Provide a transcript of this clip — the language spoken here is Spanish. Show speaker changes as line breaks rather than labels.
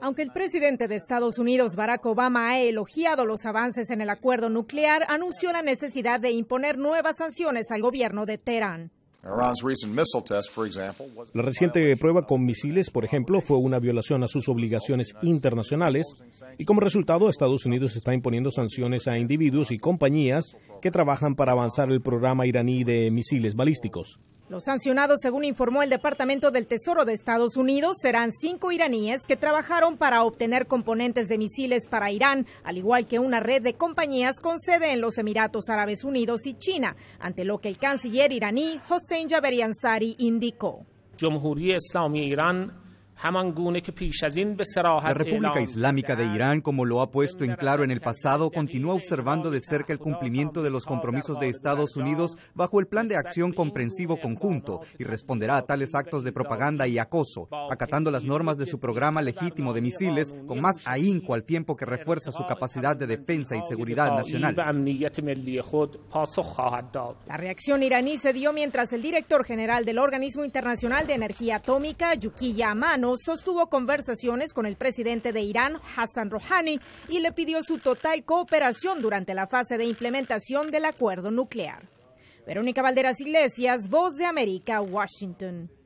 Aunque el presidente de Estados Unidos, Barack Obama, ha elogiado los avances en el acuerdo nuclear, anunció la necesidad de imponer nuevas sanciones al gobierno de Teherán.
La
reciente prueba con misiles, por ejemplo, fue una violación a sus obligaciones internacionales y como resultado Estados Unidos está imponiendo sanciones a individuos y compañías que trabajan para avanzar el programa iraní de misiles balísticos.
Los sancionados, según informó el Departamento del Tesoro de Estados Unidos, serán cinco iraníes que trabajaron para obtener componentes de misiles para Irán, al igual que una red de compañías con sede en los Emiratos Árabes Unidos y China, ante lo que el canciller iraní Hossein Javeri indicó. La República
Islámica de Irán, como lo ha puesto en claro en el pasado, continúa observando de cerca el cumplimiento de los compromisos de Estados Unidos bajo el Plan de Acción Comprensivo Conjunto y responderá a tales actos de propaganda y acoso, acatando las normas de su programa legítimo de misiles con más ahínco al tiempo que refuerza su capacidad de defensa y seguridad nacional. La
reacción iraní se dio mientras el director general del Organismo Internacional de Energía Atómica, Yukiya Amano, sostuvo conversaciones con el presidente de Irán, Hassan Rouhani, y le pidió su total cooperación durante la fase de implementación del acuerdo nuclear. Verónica Valderas Iglesias, Voz de América, Washington.